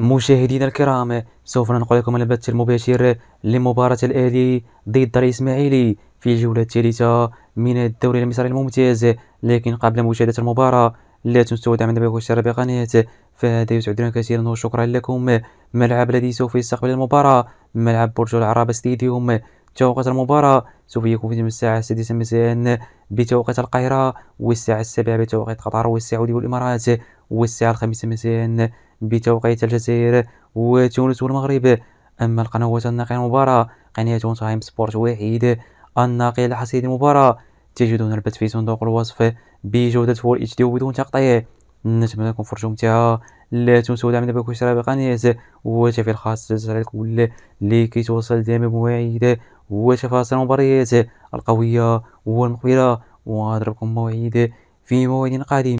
مشاهدينا الكرام سوف ننقل لكم البث المباشر لمباراة الأهلي ضد الإسماعيلي في الجولة الثالثة من الدوري المصري الممتاز لكن قبل مشاهدة المباراة لا تنسوا دعمنا النبي بقناة فهذا يسعدنا كثيرا وشكرا لكم ملعب الذي سوف يستقبل المباراة ملعب برج العرب ستيديوم توقيت المباراة سوف يكون في الساعة السادسة مساء بتوقيت القاهرة والساعة السابعة بتوقيت قطر والسعودية والإمارات والساعة الخامسة مساء بتوقيت الجزائر وتونس والمغرب أما القنوات الناقلة المباراة قناة تايم سبورت وحيد الناقل الحصري المباراة تجدون البث في صندوق الوصف بجودة فول اتش دي وبدون تقطيع نتمنى لكم فرجة ممتعة لا تنسوا دعمنا الباك واشتراك بالقناة وتفعيل خاص الجرس على الكل لكي توصل دائما بمواعيد هو شاف المباريات القوية والمقبلة وأضربكم موعد في موعد قادم